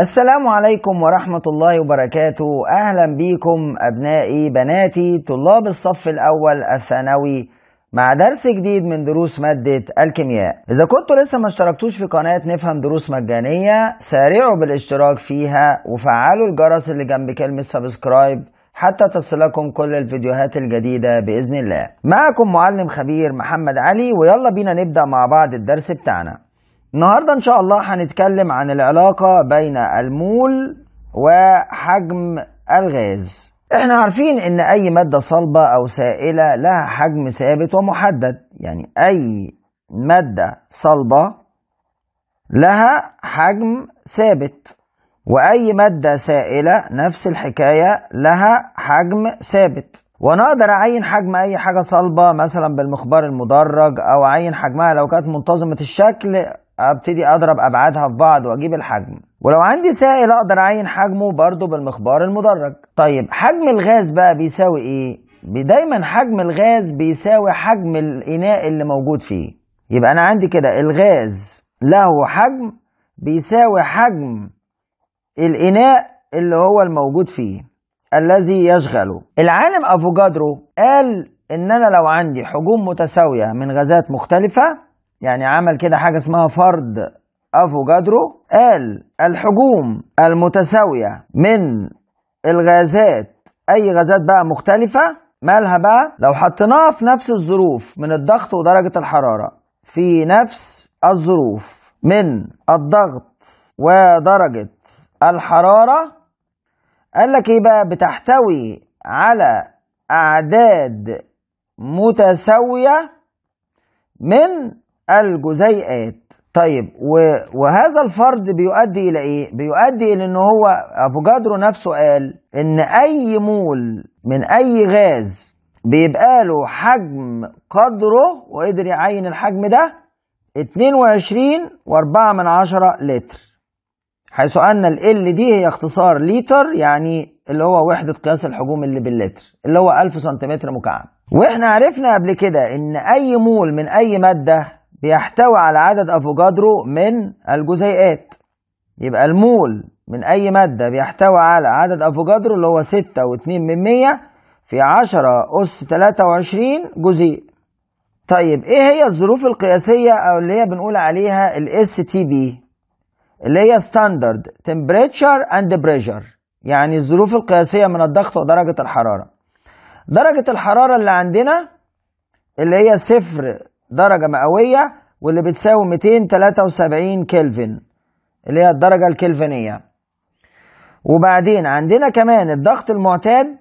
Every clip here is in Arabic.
السلام عليكم ورحمة الله وبركاته أهلا بيكم أبنائي بناتي طلاب الصف الأول الثانوي مع درس جديد من دروس مادة الكيمياء إذا كنتوا لسه ما اشتركتوش في قناة نفهم دروس مجانية سارعوا بالاشتراك فيها وفعلوا الجرس اللي جنب كلمة سبسكرايب حتى تصلكم كل الفيديوهات الجديدة بإذن الله معكم معلم خبير محمد علي ويلا بينا نبدأ مع بعض الدرس بتاعنا النهارده ان شاء الله هنتكلم عن العلاقه بين المول وحجم الغاز احنا عارفين ان اي ماده صلبه او سائله لها حجم ثابت ومحدد يعني اي ماده صلبه لها حجم ثابت واي ماده سائله نفس الحكايه لها حجم ثابت وانا اقدر اعين حجم اي حاجه صلبه مثلا بالمخبار المدرج او اعين حجمها لو كانت منتظمه الشكل ابتدي اضرب ابعادها في بعض واجيب الحجم ولو عندي سائل اقدر اعين حجمه برضه بالمخبار المدرج طيب حجم الغاز بقى بيساوي ايه دايما حجم الغاز بيساوي حجم الاناء اللي موجود فيه يبقى انا عندي كده الغاز له حجم بيساوي حجم الاناء اللي هو الموجود فيه الذي يشغله العالم افوجادرو قال ان انا لو عندي حجوم متساويه من غازات مختلفه يعني عمل كده حاجة اسمها فرد افوجادرو قال الحجوم المتساوية من الغازات اي غازات بقى مختلفة مالها بقى لو حطيناها في نفس الظروف من الضغط ودرجة الحرارة في نفس الظروف من الضغط ودرجة الحرارة قال لك ايه بقى بتحتوي على اعداد متساوية من الجزيئات طيب وهذا الفرض بيؤدي الى ايه بيؤدي الى ان هو افوجادرو نفسه قال ان اي مول من اي غاز بيبقى له حجم قدره وقدر يعين الحجم ده 22 و4 من عشرة لتر حيث ان ال دي هي اختصار لتر يعني اللي هو وحدة قياس الحجوم اللي باللتر اللي هو 1000 سنتيمتر مكعب واحنا عرفنا قبل كده ان اي مول من اي مادة بيحتوي على عدد افوكادرو من الجزيئات يبقى المول من اي مادة بيحتوي على عدد افوكادرو اللي هو ستة واتنين من مية في عشرة اس تلاتة وعشرين جزيء طيب ايه هي الظروف القياسية او اللي هي بنقول عليها الاس تي بي اللي هي ستاندرد تمبريتشر اند بريشر يعني الظروف القياسية من الضغط ودرجة الحرارة درجة الحرارة اللي عندنا اللي هي صفر درجة مئوية واللي بتساوي 273 كلفن اللي هي الدرجة الكلفنية وبعدين عندنا كمان الضغط المعتاد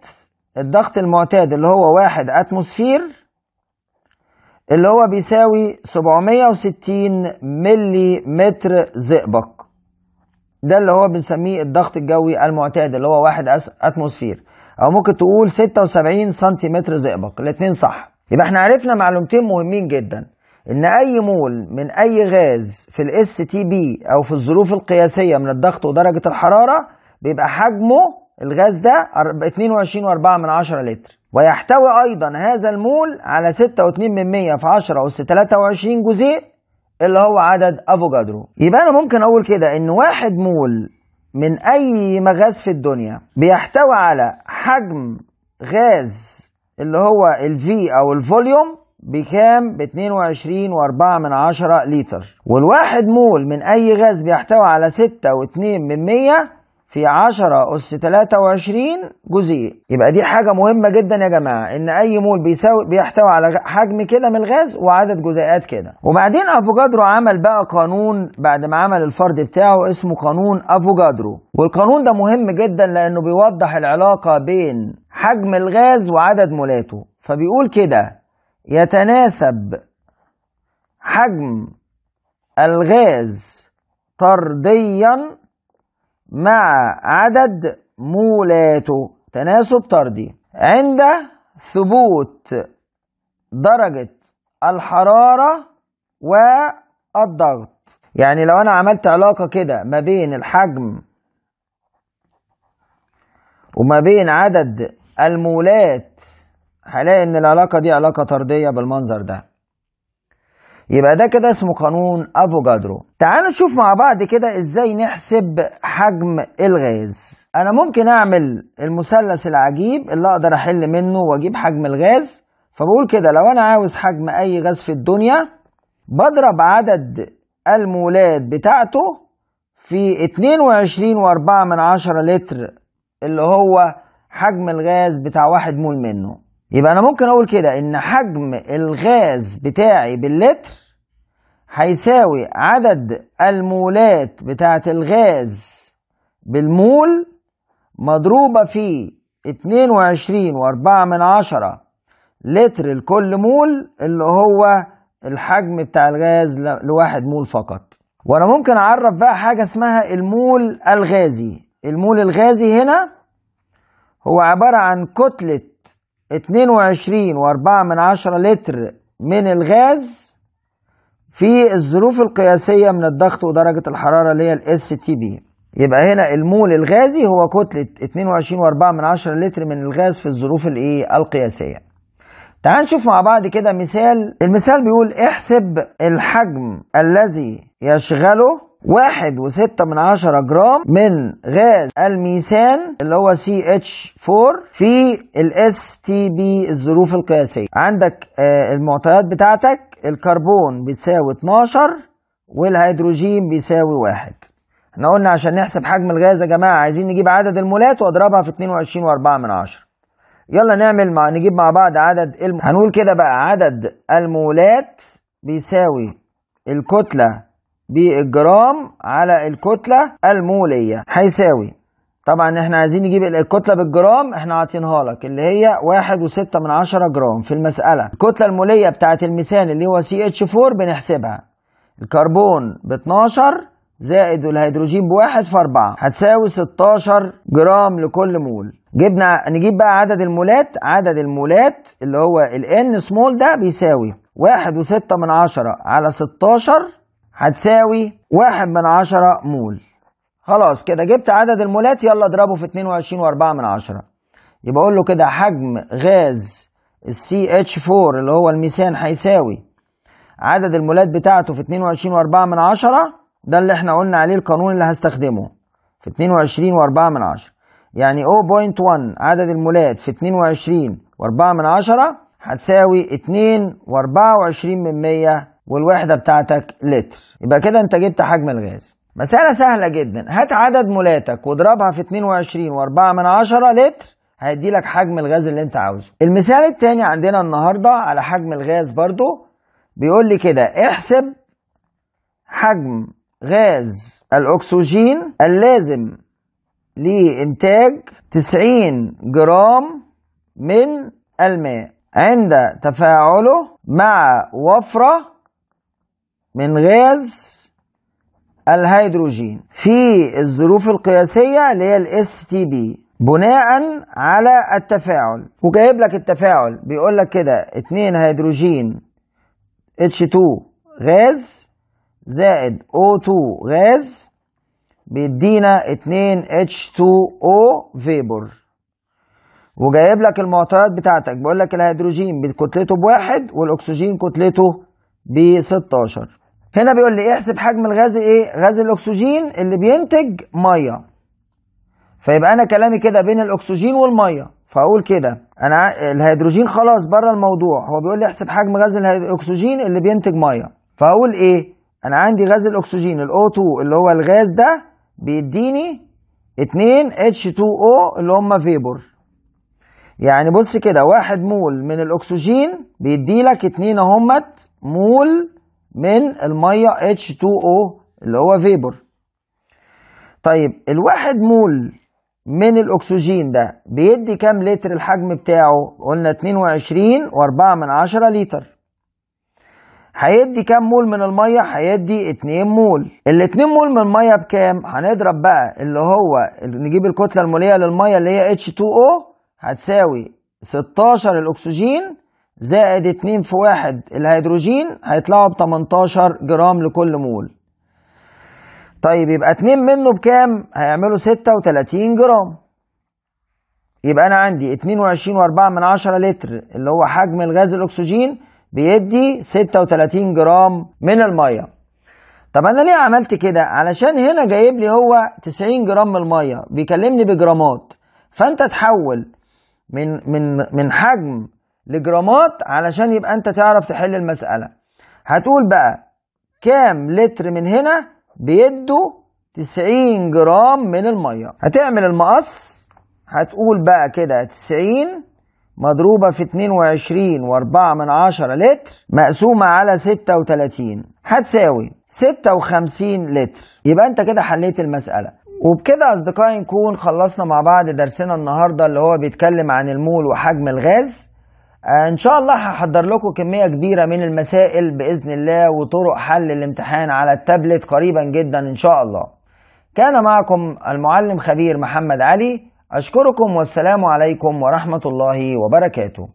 الضغط المعتاد اللي هو واحد أتموسفير اللي هو بيساوي 760 ملي متر زئبق ده اللي هو بنسميه الضغط الجوي المعتاد اللي هو واحد أتموسفير أو ممكن تقول 76 سنتيمتر زئبق الاتنين صح يبقى احنا عرفنا معلومتين مهمين جدا ان اي مول من اي غاز في الاس تي بي او في الظروف القياسيه من الضغط ودرجه الحراره بيبقى حجمه الغاز ده 22.4 لتر ويحتوي ايضا هذا المول على 6.2% في 10 اس 23 جزيء اللي هو عدد افوجادرو يبقى انا ممكن اقول كده ان واحد مول من اي مغاز في الدنيا بيحتوي على حجم غاز اللي هو الفي او الفوليوم بكام ب 22.4 من عشرة لتر والواحد مول من اي غاز بيحتوي على 6.2 من 100 في 10 أس 23 جزيء يبقى دي حاجة مهمة جدا يا جماعة إن أي مول بيساوي بيحتوي على حجم كده من الغاز وعدد جزيئات كده وبعدين أفوجادرو عمل بقى قانون بعد ما عمل الفرد بتاعه اسمه قانون أفوجادرو والقانون ده مهم جدا لأنه بيوضح العلاقة بين حجم الغاز وعدد مولاته فبيقول كده يتناسب حجم الغاز طرديا مع عدد مولاته تناسب طردي عند ثبوت درجة الحرارة والضغط يعني لو أنا عملت علاقة كده ما بين الحجم وما بين عدد المولات هلاقي ان العلاقة دي علاقة طردية بالمنظر ده يبقى ده كده اسمه قانون افوجادرو تعالوا نشوف مع بعض كده ازاي نحسب حجم الغاز انا ممكن اعمل المثلث العجيب اللي اقدر احل منه واجيب حجم الغاز فبقول كده لو انا عاوز حجم اي غاز في الدنيا بضرب عدد المولات بتاعته في 22.4 من عشرة لتر اللي هو حجم الغاز بتاع واحد مول منه يبقى انا ممكن اقول كده ان حجم الغاز بتاعي باللتر هيساوي عدد المولات بتاعة الغاز بالمول مضروبة في 22.4 واربعة من عشرة لتر لكل مول اللي هو الحجم بتاع الغاز لواحد مول فقط وانا ممكن اعرف بقى حاجة اسمها المول الغازي المول الغازي هنا هو عبارة عن كتلة 22 وأربعة من عشرة لتر من الغاز في الظروف القياسية من الضغط ودرجة الحرارة اللي هي الاس تي بي يبقى هنا المول الغازي هو كتلة 22 وأربعة من عشرة لتر من الغاز في الظروف الايه القياسية تعال نشوف مع بعض كده مثال المثال بيقول احسب الحجم الذي يشغله واحد وستة من عشرة جرام من غاز الميثان اللي هو CH4 في الاس تي بي الظروف القياسية عندك آه، المعطيات بتاعتك الكربون بتساوي 12 والهيدروجين بيساوي واحد احنا قلنا عشان نحسب حجم الغاز يا جماعة عايزين نجيب عدد المولات واضربها في 22 و من عشرة يلا نعمل مع نجيب مع بعض عدد الم... هنقول كده بقى عدد المولات بيساوي الكتلة بالجرام على الكتلة المولية هيساوي طبعا احنا عايزين نجيب الكتلة بالجرام احنا عاطينها لك اللي هي واحد وستة من عشرة جرام في المسألة الكتلة المولية بتاعة الميثان اللي هو CH4 بنحسبها الكربون ب 12 زائد الهيدروجين بواحد في أربعة هتساوي 16 جرام لكل مول جبنا نجيب بقى عدد المولات عدد المولات اللي هو ال N سمول ده بيساوي واحد وستة من عشرة على 16 هتساوي واحد من عشرة مول خلاص كده جبت عدد المولات يلا اضربه في اتنين وعشرين واربعة من عشرة يبقى اقول له كده حجم غاز السي اتش 4 اللي هو الميثان هيساوي عدد المولات بتاعته في 22 و4 من عشرة ده اللي احنا قلنا عليه القانون اللي هستخدمه في 22 و4 من عشرة يعني 0.1 عدد المولات في 22 و4 من عشرة هتساوي 2 و24 من 100 والوحدة بتاعتك لتر يبقى كده انت جبت حجم الغاز مسألة سهلة جدا هات عدد مولاتك واضربها في 22 و4 من عشرة لتر هيدي لك حجم الغاز اللي انت عاوزه المثال التاني عندنا النهاردة على حجم الغاز برضو بيقول لي كده احسب حجم غاز الأكسجين اللازم لإنتاج 90 جرام من الماء عند تفاعله مع وفرة من غاز الهيدروجين في الظروف القياسية اللي هي الاس تي بي بناء على التفاعل وجايب لك التفاعل بيقول لك كده اتنين هيدروجين اتش 2 غاز زائد O2 غاز بيدينا 2 H2O فيبر وجايب لك المعطيات بتاعتك بيقول لك الهيدروجين بكتلته بواحد والاكسجين كتلته ب 16 هنا بيقول لي احسب حجم الغاز ايه غاز الاكسجين اللي بينتج ميه فيبقى انا كلامي كده بين الاكسجين والميه فاقول كده انا الهيدروجين خلاص بره الموضوع هو بيقول لي احسب حجم غاز الاكسجين اللي بينتج ميه فاقول ايه انا عندي غاز الاكسجين الاو2 اللي هو الغاز ده بيديني 2 H2O اللي هم فيبر يعني بص كده واحد مول من الاكسجين بيدي لك اتنين اهمت مول من المية H2O اللي هو فيبر طيب الواحد مول من الأكسجين ده بيدي كام لتر الحجم بتاعه قلنا 22 و4 من عشرة لتر هيدي كام مول من المية هيدي 2 مول ال 2 مول من المية بكام هنضرب بقى اللي هو نجيب الكتلة المولية للمية اللي هي H2O هتساوي 16 الأكسجين زائد 2 في 1 الهيدروجين هيطلعوا ب 18 جرام لكل مول طيب يبقى 2 منه بكام هيعملوا 36 جرام يبقى انا عندي 22.4 من 10 لتر اللي هو حجم الغاز الاكسجين بيدي 36 جرام من الميه طب انا ليه عملت كده علشان هنا جايب لي هو 90 جرام من الميه بيكلمني بجرامات فانت تحول من من من حجم لجرامات علشان يبقى انت تعرف تحل المسألة هتقول بقى كام لتر من هنا بيدوا 90 جرام من المية هتعمل المقص هتقول بقى كده 90 مضروبة في 22 و4 من 10 لتر مقسومة على 36 هتساوي 56 لتر يبقى انت كده حليت المسألة وبكده اصدقائي نكون خلصنا مع بعض درسنا النهارده اللي هو بيتكلم عن المول وحجم الغاز آه، ان شاء الله هحضر لكم كميه كبيره من المسائل باذن الله وطرق حل الامتحان على التابلت قريبا جدا ان شاء الله كان معكم المعلم خبير محمد علي اشكركم والسلام عليكم ورحمه الله وبركاته